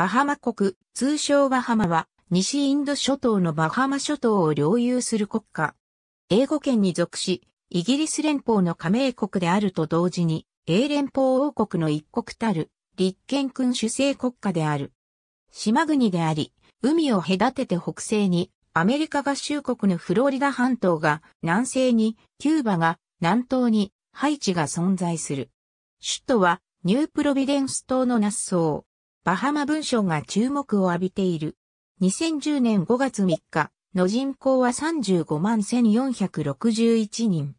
バハマ国、通称バハマは、西インド諸島のバハマ諸島を領有する国家。英語圏に属し、イギリス連邦の加盟国であると同時に、英連邦王国の一国たる、立憲君主制国家である。島国であり、海を隔てて北西に、アメリカ合衆国のフロリダ半島が南西に、キューバが南東に、ハイチが存在する。首都はニュープロビデンス島のナッソー。バハマ文章が注目を浴びている。2010年5月3日の人口は35万1461人。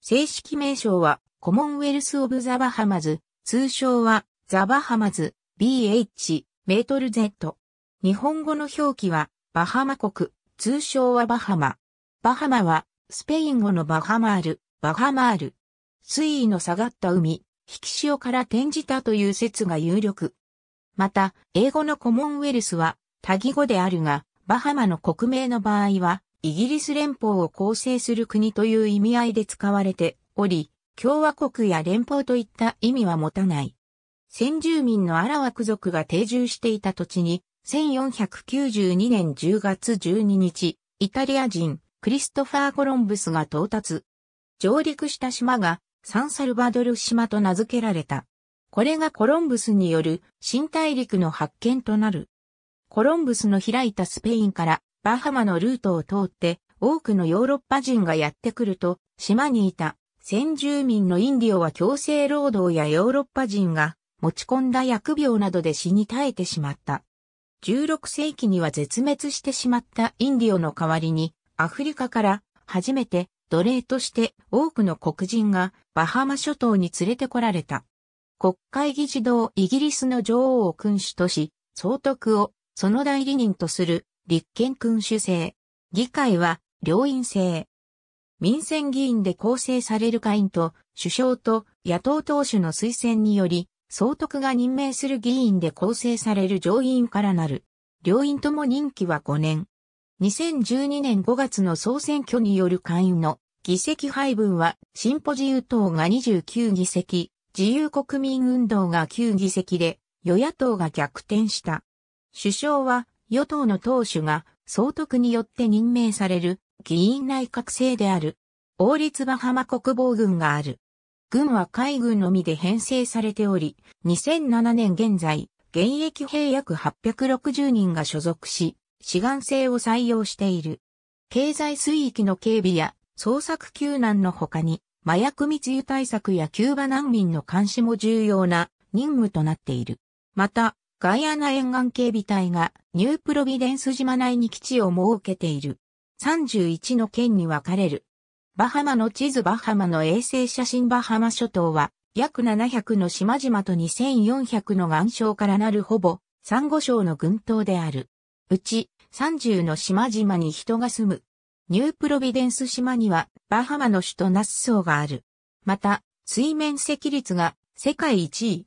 正式名称はコモンウェルス・オブ・ザ・バハマズ、通称はザ・バハマズ BH メートル Z。日本語の表記はバハマ国、通称はバハマ。バハマはスペイン語のバハマール、バハマール。水位の下がった海、引き潮から転じたという説が有力。また、英語のコモンウェルスは多義語であるが、バハマの国名の場合は、イギリス連邦を構成する国という意味合いで使われており、共和国や連邦といった意味は持たない。先住民のアラワク族が定住していた土地に、1492年10月12日、イタリア人、クリストファー・コロンブスが到達。上陸した島が、サンサルバドル島と名付けられた。これがコロンブスによる新大陸の発見となる。コロンブスの開いたスペインからバハマのルートを通って多くのヨーロッパ人がやってくると島にいた先住民のインディオは強制労働やヨーロッパ人が持ち込んだ疫病などで死に絶えてしまった。16世紀には絶滅してしまったインディオの代わりにアフリカから初めて奴隷として多くの黒人がバハマ諸島に連れてこられた。国会議事堂イギリスの女王を君主とし、総督をその代理人とする立憲君主制。議会は両院制。民選議員で構成される会員と首相と野党党首の推薦により、総督が任命する議員で構成される上院からなる。両院とも任期は5年。2012年5月の総選挙による会員の議席配分は、シンポジウ党が29議席、自由国民運動が9議席で、与野党が逆転した。首相は、与党の党首が、総督によって任命される、議員内閣制である。王立バハマ国防軍がある。軍は海軍のみで編成されており、2007年現在、現役兵約860人が所属し、志願制を採用している。経済水域の警備や捜索救難の他に、麻薬密輸対策やキューバ難民の監視も重要な任務となっている。また、ガイアナ沿岸警備隊がニュープロビデンス島内に基地を設けている。31の県に分かれる。バハマの地図バハマの衛星写真バハマ諸島は約700の島々と2400の岩礁からなるほぼサンゴ礁の群島である。うち30の島々に人が住むニュープロビデンス島にはバハマの首都ナッソーがある。また、水面積率が世界一位。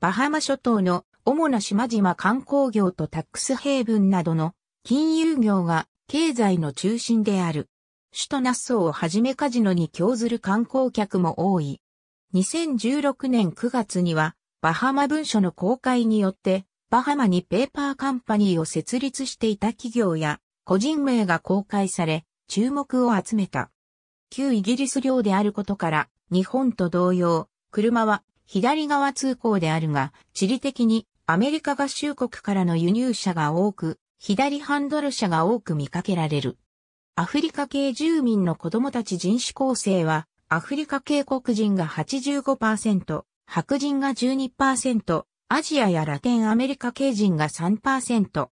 バハマ諸島の主な島々観光業とタックスヘイブンなどの金融業が経済の中心である。首都ナッソーをはじめカジノに興ずる観光客も多い。2016年9月にはバハマ文書の公開によってバハマにペーパーカンパニーを設立していた企業や個人名が公開され、注目を集めた。旧イギリス領であることから、日本と同様、車は左側通行であるが、地理的にアメリカ合衆国からの輸入車が多く、左ハンドル車が多く見かけられる。アフリカ系住民の子供たち人種構成は、アフリカ系黒人が85%、白人が12%、アジアやラテンアメリカ系人が3%。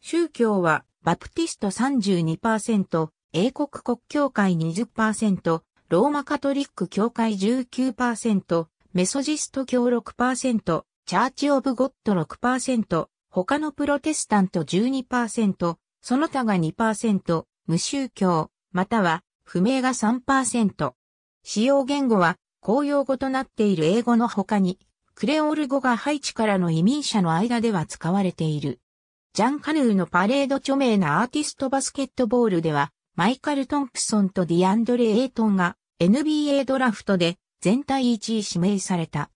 宗教は、バプティスト32%、英国国教会20%、ローマカトリック教会19%、メソジスト教6%、チャーチオブゴッド6%、他のプロテスタント12%、その他が2%、無宗教、または不明が3%。使用言語は公用語となっている英語の他に、クレオール語がハイチからの移民者の間では使われている。ジャン・カヌーのパレード著名なアーティストバスケットボールでは、マイカル・トンプソンとディアンドレ・エイトンが NBA ドラフトで全体1位指名された。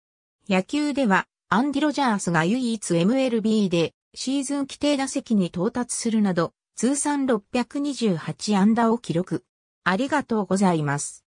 野球ではアンディ・ロジャースが唯一 MLB でシーズン規定打席に到達するなど通算628安打を記録。ありがとうございます。